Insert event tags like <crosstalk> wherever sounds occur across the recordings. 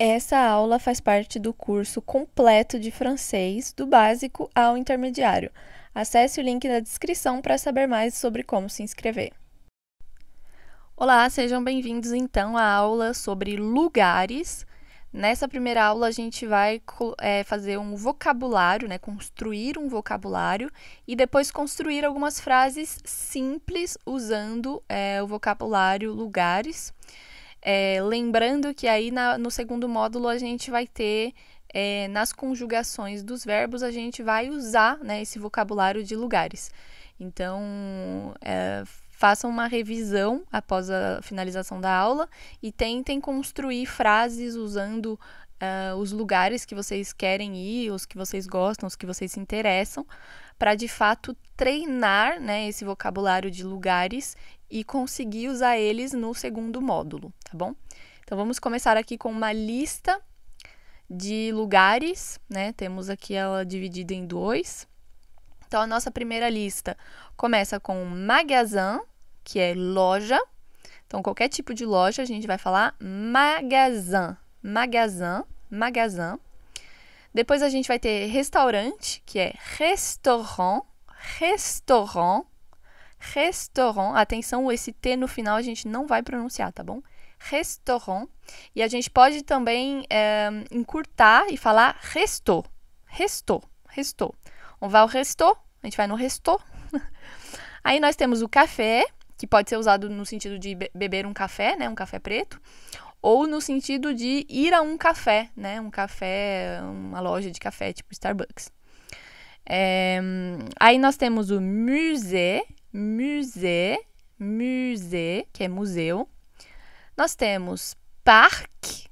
Essa aula faz parte do curso completo de francês, do básico ao intermediário. Acesse o link na descrição para saber mais sobre como se inscrever. Olá, sejam bem-vindos então à aula sobre lugares. Nessa primeira aula, a gente vai é, fazer um vocabulário, né? construir um vocabulário e depois construir algumas frases simples usando é, o vocabulário lugares. É, lembrando que aí na, no segundo módulo a gente vai ter é, nas conjugações dos verbos a gente vai usar né, esse vocabulário de lugares. Então, é, façam uma revisão após a finalização da aula e tentem construir frases usando uh, os lugares que vocês querem ir, os que vocês gostam, os que vocês se interessam, para de fato treinar né, esse vocabulário de lugares e conseguir usar eles no segundo módulo, tá bom? Então vamos começar aqui com uma lista de lugares, né? Temos aqui ela dividida em dois. Então a nossa primeira lista começa com magasin, que é loja. Então qualquer tipo de loja a gente vai falar magasin, magasin, magasin. Depois a gente vai ter restaurante, que é restaurant, restaurant restaurant. Atenção, esse T no final a gente não vai pronunciar, tá bom? Restaurant. E a gente pode também é, encurtar e falar resto. Resto. Resto. On va au resto. A gente vai no resto. <laughs> Aí nós temos o café, que pode ser usado no sentido de beber um café, né? Um café preto. Ou no sentido de ir a um café, né? Um café, uma loja de café, tipo Starbucks. É, aí nós temos o musée, musée, musée, que é museu. Nós temos parque,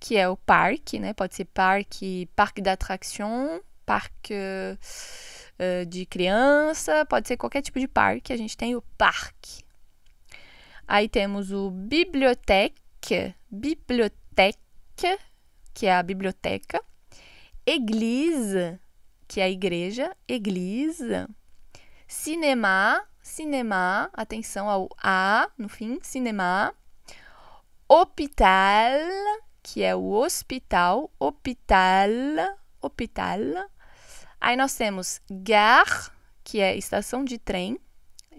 que é o parque, né? Pode ser parque, parque da atração, parque uh, de criança, pode ser qualquer tipo de parque. A gente tem o parque. Aí temos o biblioteca, biblioteca, que é a biblioteca. Église, que é a igreja, église. Cinema, cinema, atenção ao A no fim, cinema. Hospital, que é o hospital, hospital, hospital. Aí nós temos gare, que é estação de trem,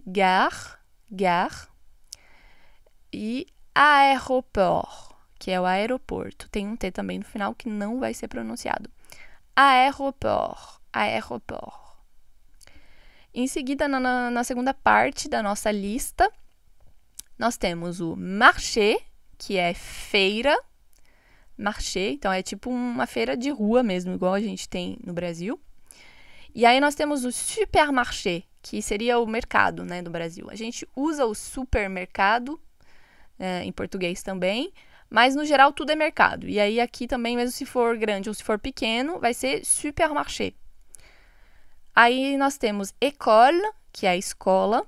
gare, gare. E aeroport, que é o aeroporto. Tem um T também no final que não vai ser pronunciado. Aeroport, aeroport. Em seguida, na, na, segunda parte da nossa lista, nós temos o marché, que é feira. Marché, então é tipo uma feira de rua mesmo, igual a gente tem no Brasil. E aí nós temos o supermarché, que seria o mercado né, do Brasil. A gente usa o supermercado, é, em português também, mas no geral tudo é mercado. E aí aqui também, mesmo se for grande ou se for pequeno, vai ser supermarché. Aí nós temos école, que é a escola.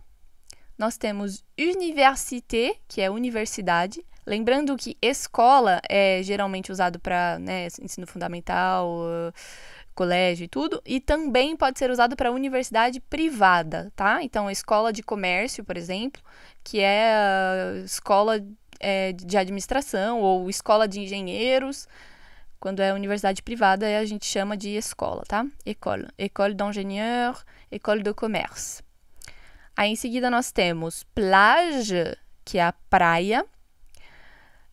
Nós temos université, que é universidade. Lembrando que escola é geralmente usado para né, ensino fundamental, colégio e tudo, e também pode ser usado para universidade privada, tá? Então, escola de comércio, por exemplo, que é eh, escola é, de administração ou escola de engenheiros, quando é universidade privada, é, a gente chama de escola, tá? École. École d'ingénieur, école de commerce. Aí em seguida nós temos plage, que é a praia.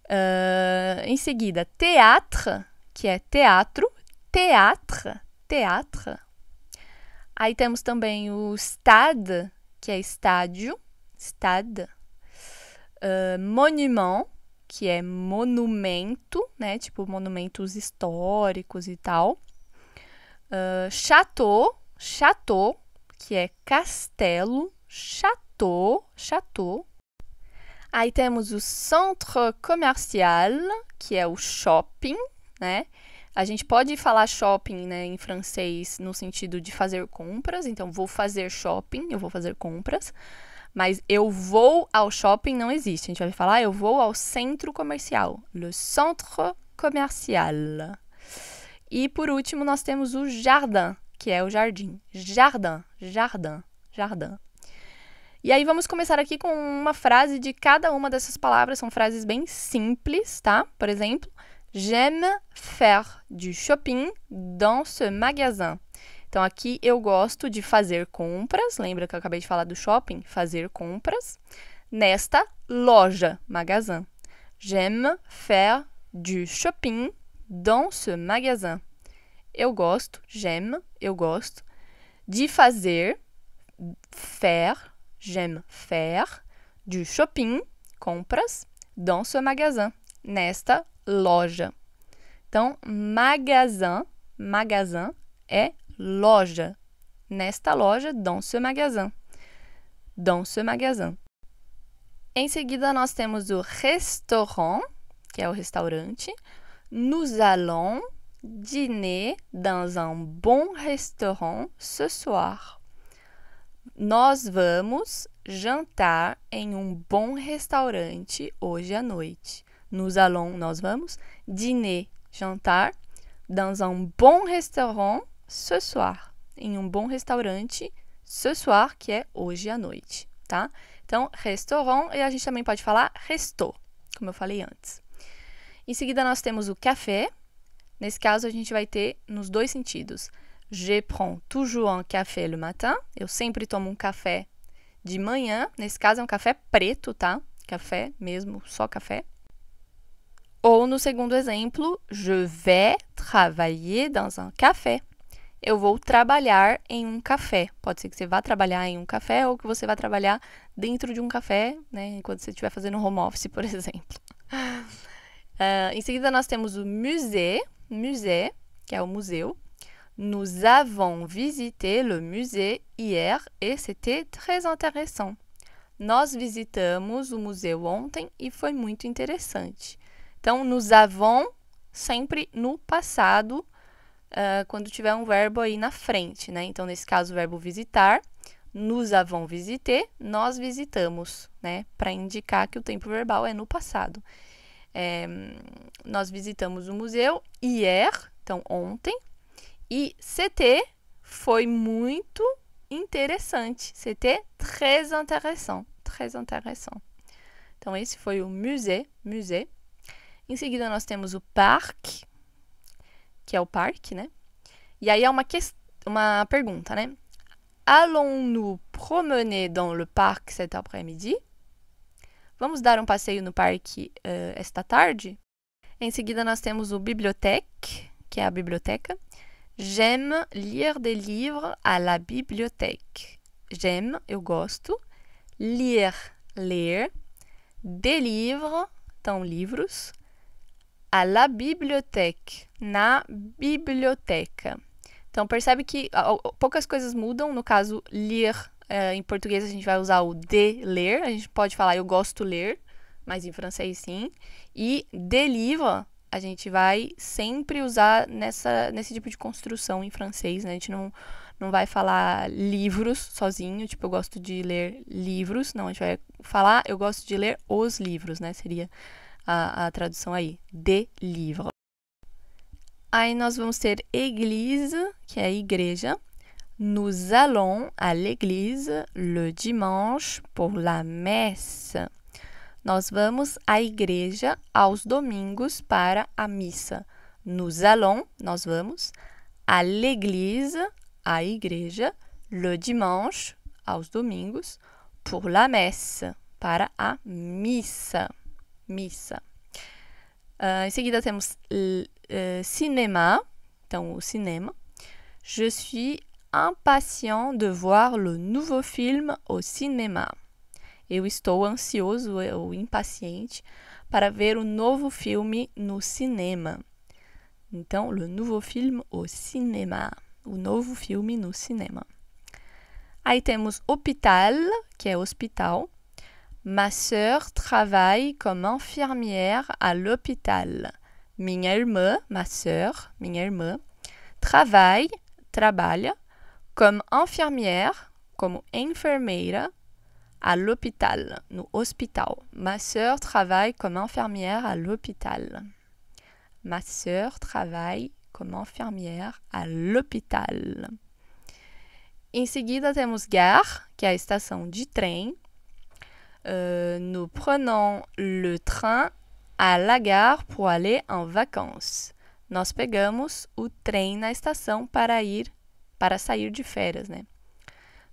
Uh, em seguida, teatro, que é teatro. Teatro, teatro. Aí temos também o stade, que é estádio. Stade. Uh, monument, que é monumento, né? Tipo, monumentos históricos e tal. Uh, chateau, chateau, que é castelo, chateau, chateau. Aí temos o centre commercial, que é o shopping, né? A gente pode falar shopping né, em francês no sentido de fazer compras, então vou fazer shopping, eu vou fazer compras. Mas eu vou ao shopping não existe. A gente vai falar ah, eu vou ao centro comercial. Le centre commercial. E por último, nós temos o jardim, que é o jardim. Jardim, jardim, jardim. E aí vamos começar aqui com uma frase de cada uma dessas palavras. São frases bem simples, tá? Por exemplo, j'aime faire du shopping dans ce magasin. Então aqui eu gosto de fazer compras, lembra que eu acabei de falar do shopping? Fazer compras nesta loja, magasin. J'aime faire du shopping dans ce magasin. Eu gosto, j'aime, eu gosto de fazer faire, j'aime faire du shopping, compras dans ce magasin, nesta loja. Então, magasin, magasin é loja. Nesta loja, dans ce magasin. Dans ce magasin. Em seguida, nós temos o restaurant, que é o restaurante. Nous allons dîner dans un bon restaurant ce soir. Nós vamos jantar em um bom restaurante hoje à noite. Nous allons, nós vamos dîner, jantar, dans un bon restaurant ce soir, em um bom restaurante, ce soir, que é hoje à noite, tá? Então, restaurant, e a gente também pode falar resto, como eu falei antes. Em seguida, nós temos o café. Nesse caso, a gente vai ter nos dois sentidos. Je prends toujours un café le matin. Eu sempre tomo um café de manhã. Nesse caso, é um café preto, tá? Café mesmo, só café. Ou no segundo exemplo, je vais travailler dans un café eu vou trabalhar em um café. Pode ser que você vá trabalhar em um café ou que você vá trabalhar dentro de um café, né? Enquanto você estiver fazendo home office, por <laughs> exemplo. Uh, em seguida, nós temos o musée, musée, que é o museu. Nous avons visité le musée hier et c'était très intéressant. Nós visitamos o museu ontem e foi muito interessante. Então, nous avons sempre no passado uh, quando tiver um verbo aí na frente, né? Então, nesse caso, o verbo visitar, nos avons visité, nós visitamos, né? Para indicar que o tempo verbal é no passado. É, nós visitamos o museu hier, então ontem, e CT foi muito interessante. CT très intéressant, très intéressant. Então esse foi o musée, musée. Em seguida nós temos o parque, que é o parque, né? E aí é uma, que... uma pergunta, né? Allons-nous promener dans le parc cet après-midi? Vamos dar um passeio no parque uh, esta tarde? Em seguida, nós temos o bibliothèque, que é a biblioteca. J'aime lire des livres à la bibliothèque. J'aime, eu gosto. Lire, ler. Des livres, então livros à la bibliothèque, na biblioteca. Então, percebe que poucas coisas mudam. No caso, ler, é, em português a gente vai usar o de ler. A gente pode falar eu gosto ler, mas em francês sim. E de livre, a gente vai sempre usar nessa, nesse tipo de construção em francês, né? A gente não, não vai falar livros sozinho, tipo eu gosto de ler livros. Não, a gente vai falar eu gosto de ler os livros, né? Seria a, a tradução aí, de livro. Aí nós vamos ter église, que é igreja. Nous allons à l'église le dimanche pour la messe. Nós vamos à igreja aos domingos para a missa. Nous allons, nós vamos, à l'église, à igreja, le dimanche, aos domingos, pour la messe, para a missa missa. Uh, em seguida temos uh, cinema, então o cinema. Je suis impatient de voir le nouveau film au cinéma. Eu estou ansioso ou impaciente para ver o novo filme no cinema. Então, le nouveau film au cinéma. O novo filme no cinema. Aí temos hospital, que é hospital. Ma sœur travaille comme infirmière à l'hôpital. Minha irmã, ma sœur, minha irmã, travaille, travaille, comme infirmière, comme enfermeira, à l'hôpital, no hospital. Ma sœur travaille comme infirmière à l'hôpital. Ma sœur travaille comme infirmière à l'hôpital. Em seguida temos gare, que é a estação de trem, Euh, nous prenons le train à la gare pour aller en vacances. Nós pegamos o trem na estação para ir para sair de férias, né?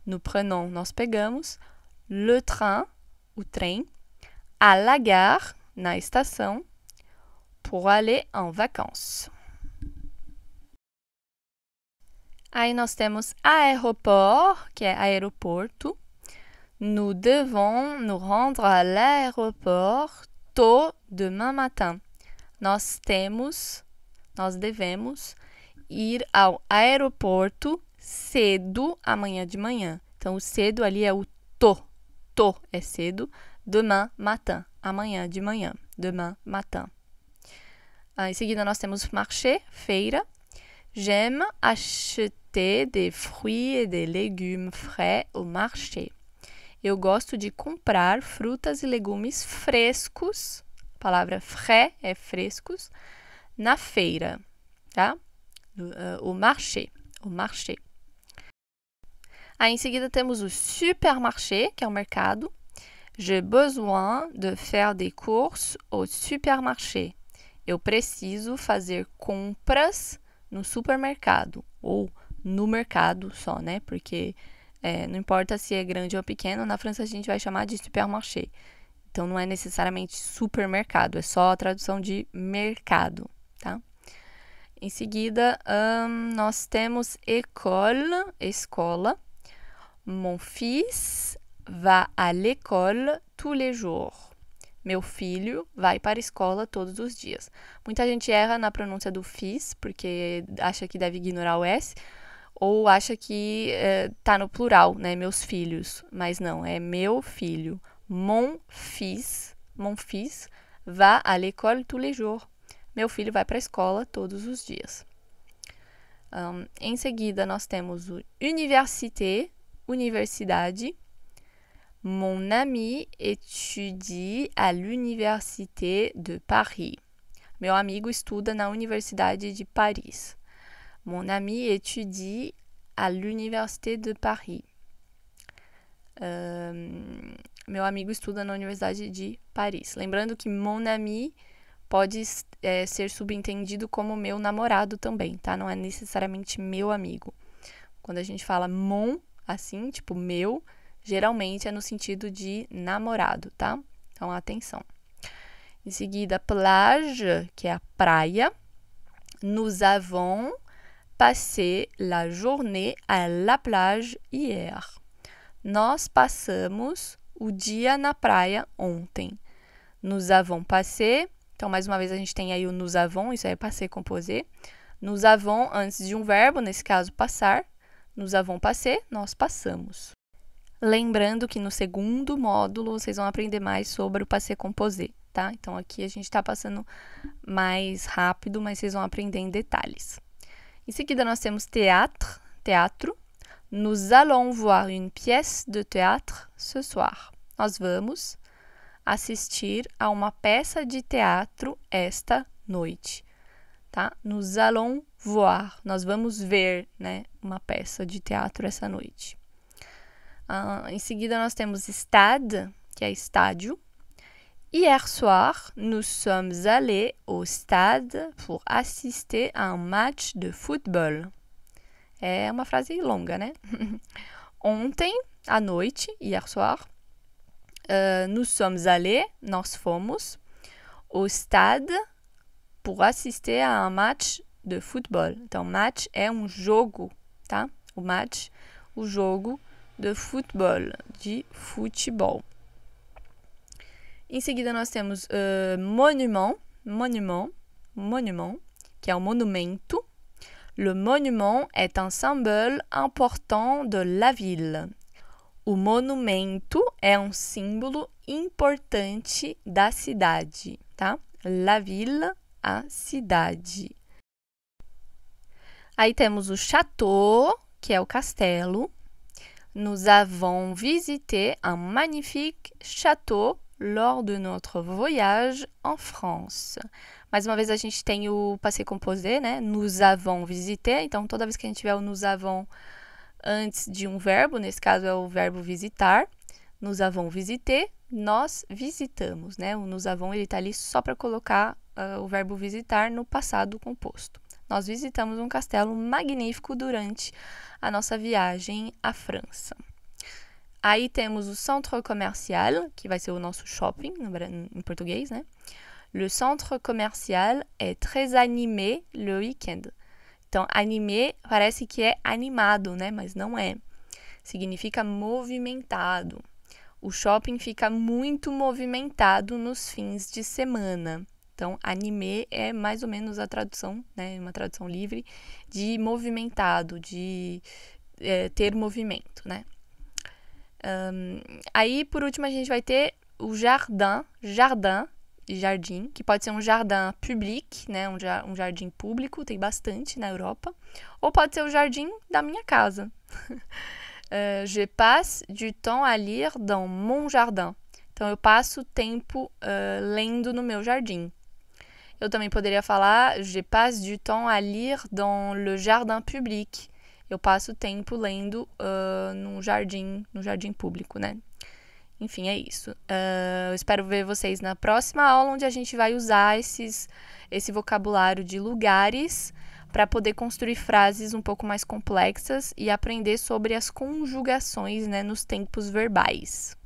Nous prenons, nós pegamos le train, o trem, à la gare, na estação, pour aller en vacances. Aí nós temos aéroport, que é aeroporto, Nous devons nous rendre à l'aéroport tôt demain matin. Nós temos, nós devemos ir ao aeroporto cedo amanhã de manhã. Então, o cedo ali é o tô. Tô é cedo. Demain matin, amanhã de manhã. Demain matin. Ah, em seguida, nós temos marché, feira. J'aime acheter des fruits et des légumes frais au marché. Eu gosto de comprar frutas e legumes frescos. A palavra frais é frescos na feira, tá? Ah, o marché, o marché. Aí em seguida temos o supermarché, que é o mercado. J'ai besoin de faire des courses au supermarché. Eu preciso fazer compras no supermercado ou no mercado só, né? Porque é, não importa se é grande ou pequeno, na França a gente vai chamar de supermarché. Então não é necessariamente supermercado, é só a tradução de mercado, tá? Em seguida, um, nós temos école, escola. Mon fils va à l'école tous les jours. Meu filho vai para a escola todos os dias. Muita gente erra na pronúncia do fils, porque acha que deve ignorar o S, ou acha que é, tá no plural, né? Meus filhos. Mas não, é meu filho. Mon fils, mon fils va à l'école tous les jours. Meu filho vai para a escola todos os dias. Um, em seguida, nós temos o université, universidade. Mon ami étudie à l'université de Paris. Meu amigo estuda na Universidade de Paris. Mon ami étudie à l'université de Paris. meu amigo estuda na Universidade de Paris. Lembrando que mon ami pode é, ser subentendido como meu namorado também, tá? Não é necessariamente meu amigo. Quando a gente fala mon, assim, tipo meu, geralmente é no sentido de namorado, tá? Então, atenção. Em seguida, plage, que é a praia. Nous avons passé la journée à la plage hier. Nós passamos o dia na praia ontem. Nous avons passé. Então, mais uma vez, a gente tem aí o nous avons, isso aí é passé composé. Nous avons antes de um verbo, nesse caso, passar. Nous avons passé, nós passamos. Lembrando que no segundo módulo vocês vão aprender mais sobre o passé composé, tá? Então aqui a gente está passando mais rápido, mas vocês vão aprender em detalhes. Em seguida, nós temos théâtre, teatro. Nous allons voir une pièce de théâtre ce soir. Nós vamos assistir a uma peça de teatro esta noite. Tá? Nous allons voir. Nós vamos ver né, uma peça de teatro essa noite. Uh, em seguida, nós temos stade, que é estádio. Hier soir, nous sommes allés au stade pour assister à un match de football. É uma frase longa, né? Ontem à noite, hier soir, euh, nous sommes allés, nós fomos, au stade pour assister à un match de football. Então, match é um jogo, tá? Hein? O match, o jogo de football, de football. Em seguida, nós temos uh, monument, monument, monument, que é um monumento. Le monument est un symbole important de la ville. O monumento é um símbolo importante da cidade, tá? La ville, a cidade. Aí temos o château, que é o castelo. Nous avons visité un magnifique château lors de notre voyage en France. Mais uma vez a gente tem o passé composé, né? Nous avons visité. Então, toda vez que a gente tiver o nous avons antes de um verbo, nesse caso é o verbo visitar, nous avons visité, nós visitamos, né? O nous avons, ele está ali só para colocar uh, o verbo visitar no passado composto. Nós visitamos um castelo magnífico durante a nossa viagem à França. Aí temos o centro comercial, que vai ser o nosso shopping em português, né? Le centre comercial é très animé le week-end. Então, animé parece que é animado, né? Mas não é. Significa movimentado. O shopping fica muito movimentado nos fins de semana. Então, animé é mais ou menos a tradução, né? É uma tradução livre de movimentado, de é, ter movimento, né? Um, aí, por último, a gente vai ter o jardim, jardim, jardim, que pode ser um jardim public, né, um, ja um jardim público, tem bastante na Europa, ou pode ser o jardim da minha casa. uh, <laughs> je passe du temps à lire dans mon jardin. Então, eu passo tempo uh, lendo no meu jardim. Eu também poderia falar Je passe du temps à lire dans le jardin public eu passo tempo lendo uh, num jardim, no jardim público, né? Enfim, é isso. Uh, eu espero ver vocês na próxima aula, onde a gente vai usar esses, esse vocabulário de lugares para poder construir frases um pouco mais complexas e aprender sobre as conjugações né, nos tempos verbais.